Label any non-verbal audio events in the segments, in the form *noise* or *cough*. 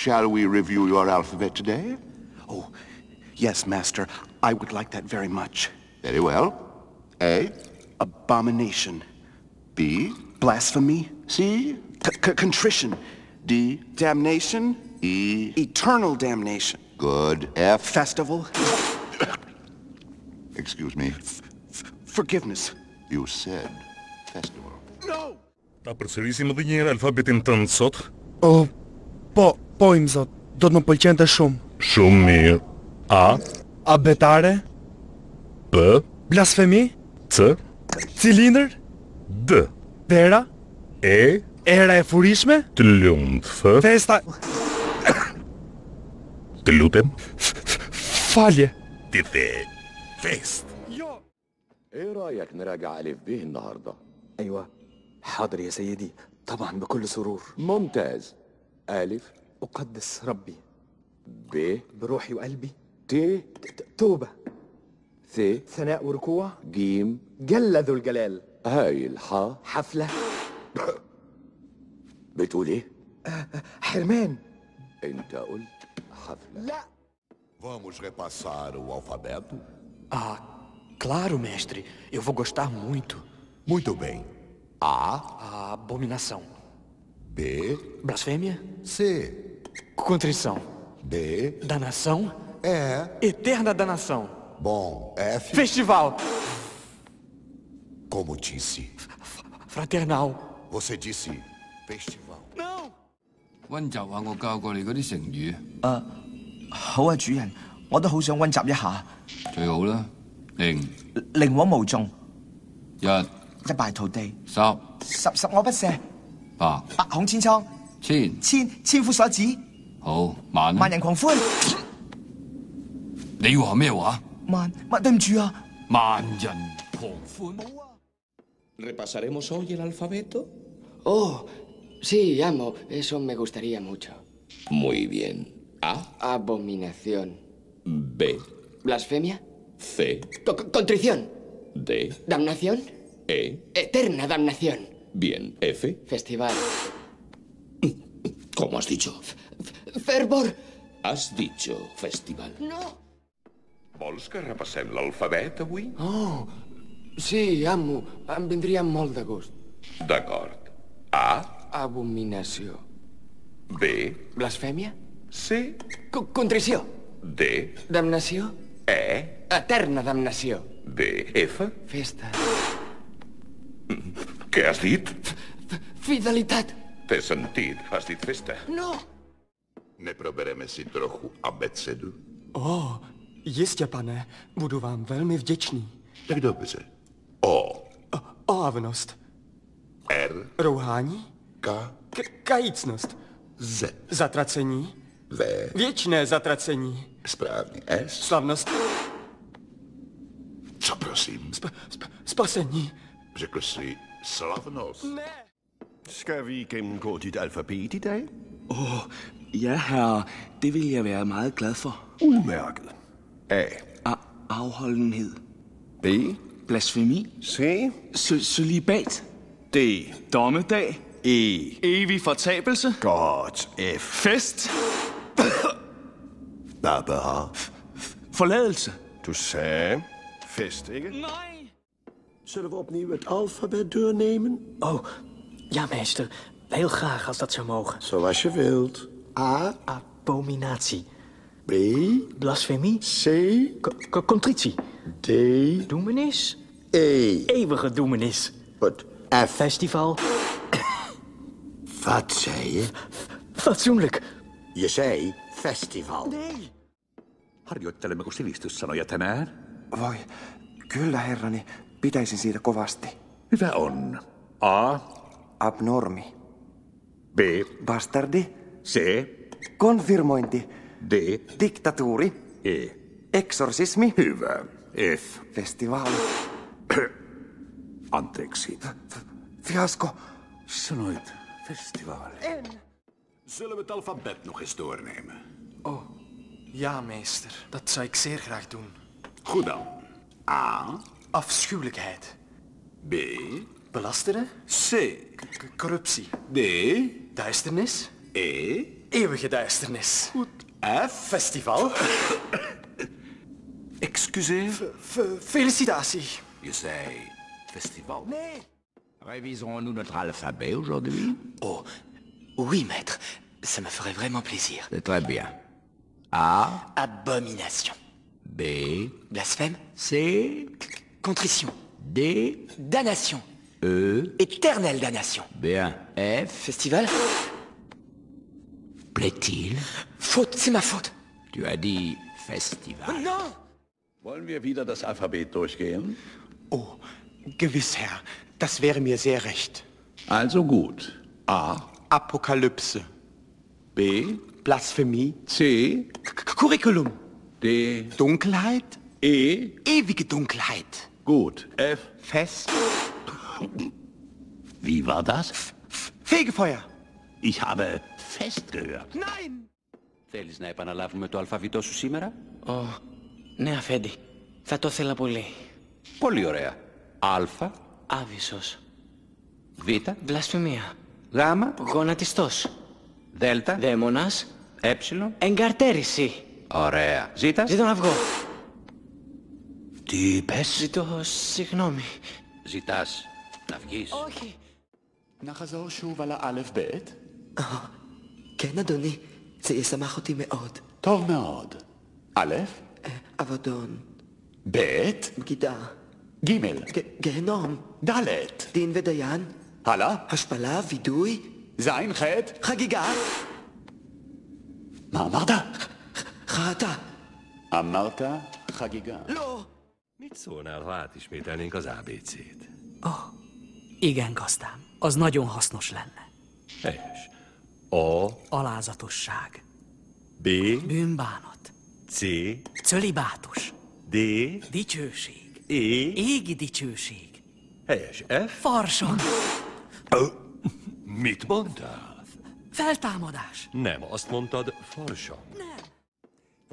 Shall we review your alphabet today? Oh, yes, Master. I would like that very much. Very well. A. Abomination. B. Blasphemy. C. C contrition. D. Damnation. E. Eternal damnation. Good. F. Festival. Excuse me. F forgiveness. You said festival. No! Τα περσερίσιμα δεν είναι αλφάβητην των σωτ. Oh, po. pojmë, zot, do të më pëlqenë të shumë. Shumë mirë. A? A betare? P? Blasfemi? C? Cilindër? D. Pera? E? Era e furishme? Të lëmë të fë? Festa... Të lutem? Falje. Të the... Fest. Jo! E rajak në raga alif bëhë në harda? Ejwa, hadrë jese jedi, të banë me kullë surur Montez, alif, أقدس ربي ب بروحي وقلبي ت توبة ث ثناء وركوع جيم جل ذو الجلال هاي الحا حفلة بتقول ايه؟ حرمان انت قلت حفلة لا Vamos repassar o alfabeto? Ah, claro, mestre. Eu vou gostar muito. Muito bem. A abominação. B. Blasfêmia. C. Contrição. D. Da nação. É. Eterna da nação. Bom. F. Festival. Como te disse. Fraternal. Você disse. Festival. Não. 温习下我教过你嗰啲成语。呃，好啊，主人，我都好想温习一下。最好啦。零。零枉无纵。一。一败涂地。十。十十我不舍。百。百孔千疮。¿Repasaremos hoy el alfabeto. Oh, sí, amo. Eso me gustaría mucho. Muy bien. A. Abominación. B. Blasfemia. C. contrición. D. Damnación. E. Eterna damnación. Bien. F. Festival. ¿Cómo has dicho? F Fervor. Has dicho festival. No. Vols que repassem l'alfabet avui? Oh, sí, amo. Em vindria molt de gust. D'acord. A. Abominació. B. Blasfèmia. C. C Contrició. D. Damnació. E. Eterna damnació. B. F. Festa. Què has dit? F Fidelitat. Te sentit, has dit festa. No! Neprobereme si trochu abecedu? O, jistě, pane. Budu vám velmi vděčný. Tak dobře. O. o oavnost. R. Rouhání. K. K kajícnost. Z. Zatracení. V. Věčné zatracení. Správně. S. Slavnost. Co prosím? Sp sp spasení. Řekl jsi slavnost. Ne. Skal vi gennemgå dit alfabet i dag? Åh, oh, ja, herre. Det vil jeg være meget glad for. Udmærket. A. A afholdenhed. B. Blasfemi. C. Solibat. D. Dommedag. E. Evig fortabelse. Godt. F. Fest. Barbara. Forladelse. Du sagde fest, ikke? Nej. Så det var opnieuw het alfabet doornemen? Oh, Ja, meester. Heel graag, als dat zou mogen. Zoals je wilt. A. Abominatie. B. Blasfemie. C. contritie. D. Doemenis. E. Eeuwige doemenis. Wat? F. Festival. Wat zei je? Fatsoenlijk. Je zei festival. Nee. Harjoittelemme ustilistussanoja tänään. Voi, kyllä herrani. Pitäisin siitä kovasti. Hyvä on. A. Abnormi. B. Bastardi. C. Konfirmointi. D. Diktatuuri. E. Exorcismi. Hyvä. F. Festivaali. Anteeksi. Fiasko. Sanoit festival. En. Zullen we het alfabet nog eens doornemen? Oh, ja meester. Dat zou ik zeer graag doen. Goed dan. A. Afschuwelijkheid. B. « Belastere »?« C. Corruption corruptie. D. Duisternis. E. Eeuwige duisternis. F. Festival. *coughs* Excusez »?« Félicitations. You say festival. Mais. Réviserons-nous notre alphabet aujourd'hui Oh, oui maître. Ça me ferait vraiment plaisir. très bien. A. Abomination. B. Blasphème. C. Contrition. D. Damnation. E. Éternelle damnation. Bien. F. Festival Plaît-il Faute, c'est ma faute. Du as dit Festival. Oh, non Wollen wir wieder das Alphabet durchgehen? Oh, gewiss, Herr. Das wäre mir sehr recht. Also gut. A. Apokalypse. B. Blasphemie. C. K Curriculum. D. Dunkelheit. E. Ewige Dunkelheit. Gut. F. Fest. Wie war das? Fegefeuer. Ich habe fest gehört. Nein! Θέλεις να επαναλάβουμε το αλφαβητό σου σήμερα? Ω, ναι αφέντη. Θα το θέλα πολύ. Πολύ ωραία. Αλφά; Άβυσος. Β. Βλασφημία. Γάμα; Γονατιστός. Δέλτα; Δαίμονας. Ε. Εγκαρτέρηση. Ωραία. Ζ. Ζήτω να βγω. Τι είπες? Ζητώ συγγνώμη. Ζητάς נפגיש. אוקיי. נחזור שוב על האלף-בית? אה, כן, אדוני. זה ישמח אותי מאוד. טוב מאוד. א', עבדון. אה, ב', בגידה. ג', גהנום. ד', דין ודיין. הלאה. השפלה, וידוי. ז', ח', חגיגה. מה אמרת? חרטה. אמרת חגיגה. לא. Mit הרע ha átismételnénk az abc אוה. Oh. Igen, gazdám, az nagyon hasznos lenne. Helyes. A. Alázatosság. B. Bűnbánat. C. Cölibátus. D. Dicsőség. E. Égi dicsőség. Helyes. F. Farsang. Mit mondtál? Feltámadás. Nem, azt mondtad farsang. Nem.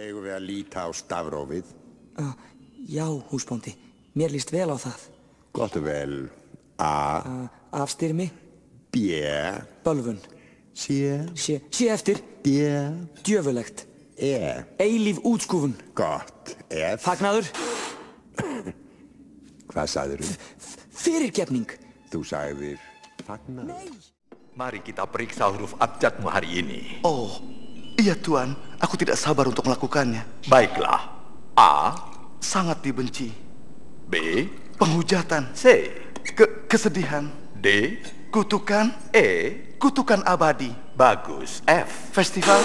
Eigum a að Tavrovit. Ah, Jó, húsponti. Miért liszt vél a Gott vel. A. Afstyrmi. B. Bölvun. C. C. C. Eftir. D. Djöfulegt. E. Eilíf útskúfun. Gott. F. Fagnadur. Hvað sagður þú? Fyrirgefning. Þú sagðir fagnadur. Nei. Mari kita periksa huruf abjadmu hari ini. Oh, iya Tuan. Aku tidak sabar untuk melakukannya. Baiklah. A. Sangat dibenci. B. Penghujatan. C. Ke kesedihan. D. Kutukan. E. Kutukan abadi. Bagus. F. Festival.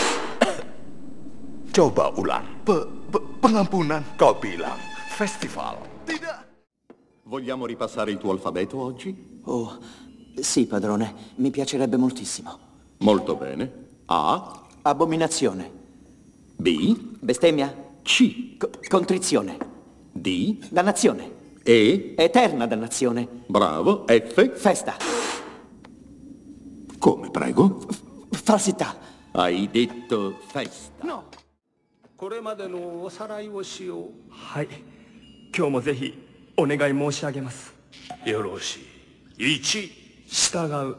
*coughs* Coba ulang. Pe pe pengampunan. Kau bilang festival. Tidak. Vogliamo ripassare il tuo alfabeto oggi? Oh, sì, padrone. Mi piacerebbe moltissimo. Molto bene. A. Abominazione. B. Bestemmia. C. Co contrizione. D. Dannazione. え Eterna d a n n a z i F? Festa. c o m h i detto f e s これまでのおさらいをしようはい今日もぜひお願い申し上げますよろしい1従う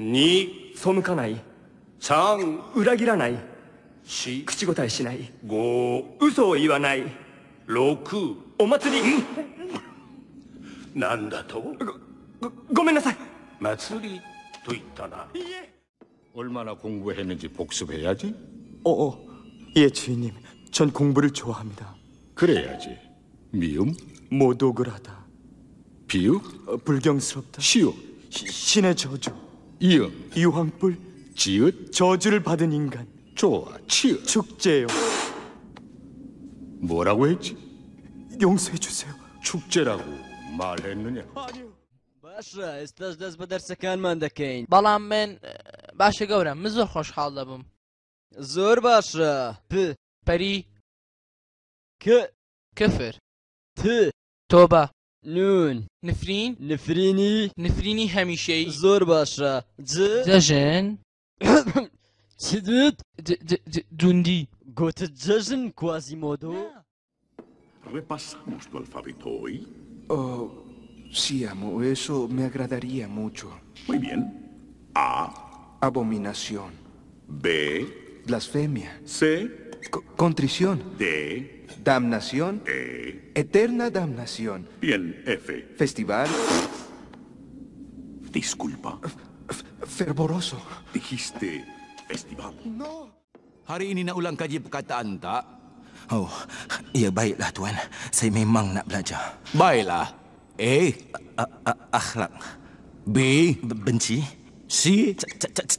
2背かない3裏切らない4口答えしない5嘘を言わない6お祭り、なんだとごごめんなさい 마츠리 도 있다나 예. 얼마나 공부했는지 복습해야지. 어, 어, 예 주인님, 전 공부를 좋아합니다. 그래야지. 미음, 모독을하다, 비읍, 어, 불경스럽다, 시음, 시- 신의 저주, 이음, 유황불, 지읒, 저주를 받은 인간, 좋아, 치읒. 축제요. 뭐라고 했지? 용서해 주세요. 축제라고. ماڵێن منە باشە ئێستاش دەست بە دەرسەکانمان دەکەین بەڵام من باشە گەورە من زۆر خۆشحاڵ دەبم زۆر باشە پ پەری ک کەفر ت تۆبە نون نفرین نفرینی نفرینی هەمیشەی زۆر باشە جەژن *coughs* چدت دوندی گوتت جەژن کوازی مۆدۆ ڕێپاس مشتۆ الفابیتۆی Oh, sí, amo. Eso me agradaría mucho. Muy bien. A. Abominación. B. Blasfemia. C. contrición. D. Damnación. E. Eterna damnación. Bien, F. Festival. Disculpa. fervoroso. Dijiste festival. No. Hari ini na ulang Oh, ya baiklah tuan. Saya memang nak belajar. Baiklah. A. Akhlak. B. Benci. C.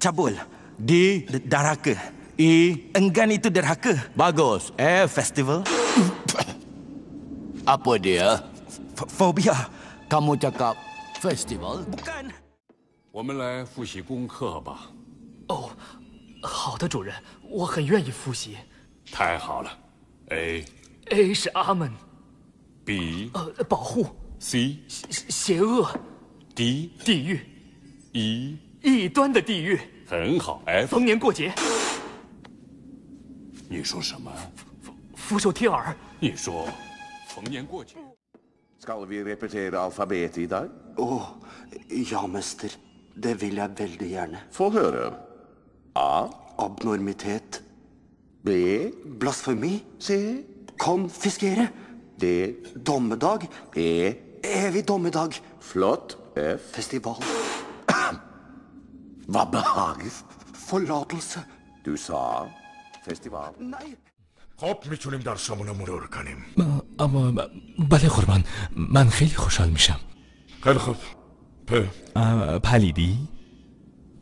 Cabul. D. Daraka. E. Enggan itu deraka. Bagus. F. Festival. Apa dia? Fobia. Kamu cakap festival? Bukan. Kami mari berlatih pelajaran. Oh, baiklah, Tuan. Saya sangat berminat berlatih. Bagus. A，A 是阿门。B，呃，保护。C，邪邪恶。D，地狱。E，异端的地狱。很好，哎，逢年过节。你说什么？俯俯首贴耳。你说，逢年过节。Skal 哦，Ja, mester. Det vill jag v e l d i g t gärna. f ö l hurar. A. Abnormalitet. B. blasfemi C. konfiskere. D. dommedag E. evig dommedag. Flott. F. Festival. Hva behager? Forlatelse. Du sa festival. Nei. خب میتونیم در سامونه مرور کنیم اما بله قربان من خیلی خوشحال میشم خیلی خوب پ پلیدی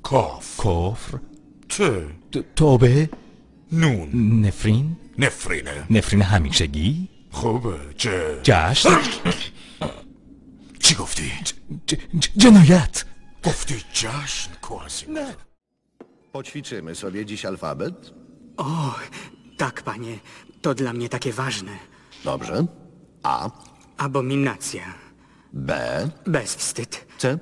کاف کفر چه توبه نون نفرین نفرینه نفرین همیشگی خوبه چه جشن چی گفتی؟ ج... ج... جنایت گفتی جشن کوازی نه Poćwiczymy sobie dziś alfabet? O, tak, panie. To dla mnie takie ważne. Dobrze. A. Abominacja. B. Bezwstyd. C.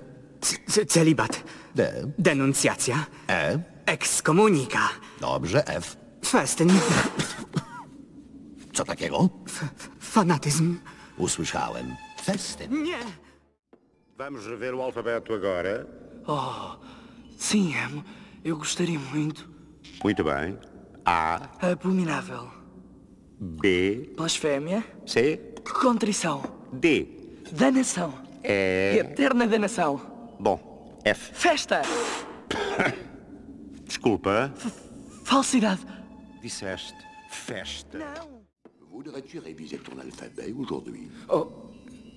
C celibat. D. Denuncjacja. E. Ekskomunika. Dobrze, F. Festen. Co takiego? F fanatyzm. Usłyszałem. Festen. Nie. Vamos rever o alfabeto agora? Oh, sim, amo. Eu gostaria muito. Muito bem. A. Abominável. B. Blasfémia. C. Contrição. D. Danação. E. Eterna danação. Bom, F. Festa! *laughs* Desculpa. F falsidade. disseste, feste. Voudrais-tu réviser ton alphabet aujourd'hui Oh,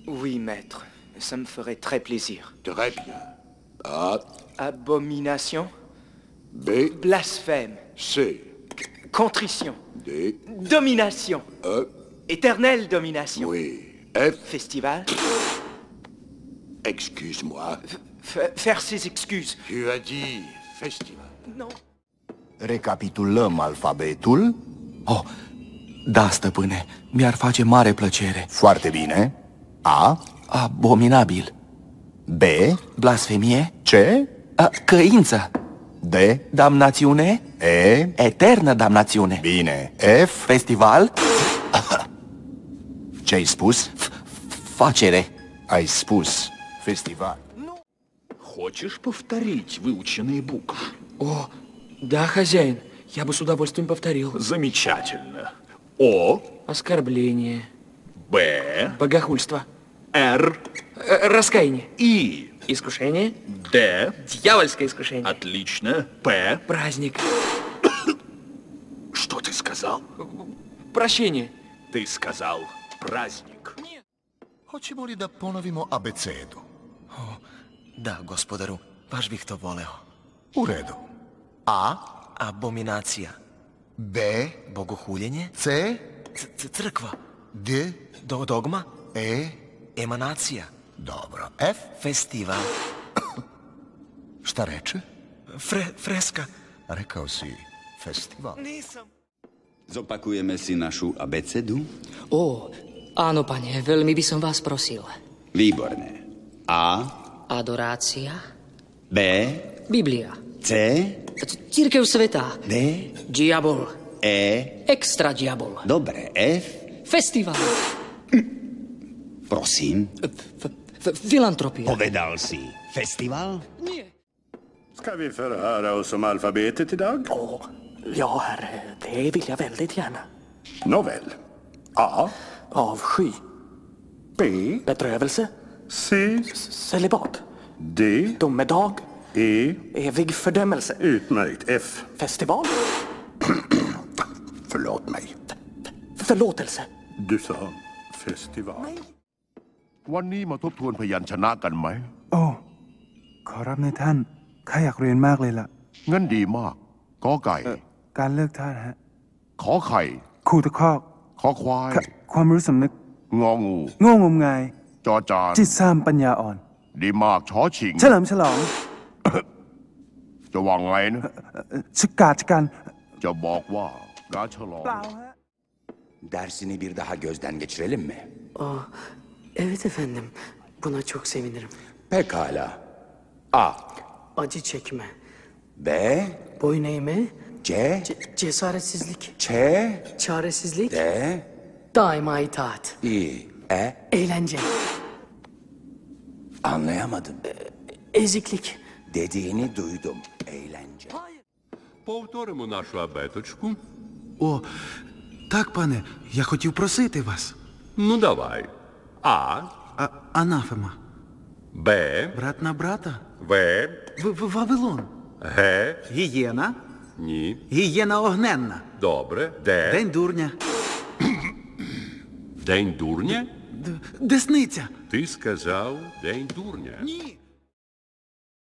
oui, maître. Ça me ferait très plaisir. Très bien. A. Abomination. B. Blasphème. C. Contrition. D. Domination. E. Éternelle domination. Oui. F. Festival. Excuse-moi. faire ses excuses. Tu as dit festival. Non. Recapitulăm alfabetul? Oh, da, stăpâne, mi-ar face mare plăcere. Foarte bine. A? Abominabil. B? Blasfemie. C? A, căință. D? Damnațiune. E? Eternă damnațiune. Bine. F? Festival. Ce ai spus? F Facere. Ai spus festival. Хочешь повторить выученные буквы? О, Да, хозяин, я бы с удовольствием повторил. Замечательно. О. Оскорбление. Б. Богохульство. Р. Э, э, раскаяние. И. Искушение. Д. Дьявольское искушение. Отлично. П. Праздник. Что ты сказал? Прощение. Ты сказал праздник. Нет. Хочемо ли да поновимо абецеду? да, господару. Ваш бих то волео. У реду. A. Abominácia. B. Bogochuljenje. C. C crkva. D. Do dogma. E. Emanácia. Dobro. F. Festival. *coughs* Šta reče? Fre freska. Rekao si festival. Nisam. Zopakujeme si našu abecedu? O, áno, pane, veľmi by som vás prosil. Výborné. A? Adorácia. B? Biblia. C? Církev sveta. Ne? Diabol. E? Extra diabol. Dobre, F? Festival. Prosím? F, f, filantropia. Povedal si festival? Nie. Ska vi förhöra oss om alfabetet idag? Åh, ja herre, det vill jag väldigt gärna. Nåväl. A. Avsky. B. Bedrövelse. C. Celibat. D. Domedag. E. Evig fördömelse. Utmärkt. F. Festival. Förlåt mig. F ö r l å t e l s e Du sa festival. วันนี้มาทบทวนพยัญชนะกันไหม โอ้ขอรับในท่านข้าอยากเรียนมากเลยล่ะงั้นดีมากกอไก่ การเลือกท่านฮะ ขอไข่ คู่ตะคอกขอควาย ความรู้สำนึกงองูโง่งมงายจอจาน จิตสามปัญญาอ่อน ดีมากช้อชิงเฉลิมฉลองจะว่าไงนะชึกกาชกันจะบอกว่าการฉลองเปล่าฮะ *coughs* *coughs* Dersini bir daha gözden geçirelim mi? Aa, oh, evet efendim. Buna çok sevinirim. Pekala. A, Acı çekme, B, boyun eğme, C, ce- cesaretsizlik, C. çaresizlik, D, daima itaat, İ, E. eğlence, Anlayamadım. Ee, eziklik, Dediğini duydum. Eğlence. Повторимо нашу абеточку. О, так, пане, я хотів просити вас. Ну давай. А, А, анафема. Б, Брат на брата. В, В, в Вавилон. Г. Гієна. Ні. Гієна огненна. Добре. Д. День дурня. День дурня? Д- Десниця. Ти сказав день дурня. Ні.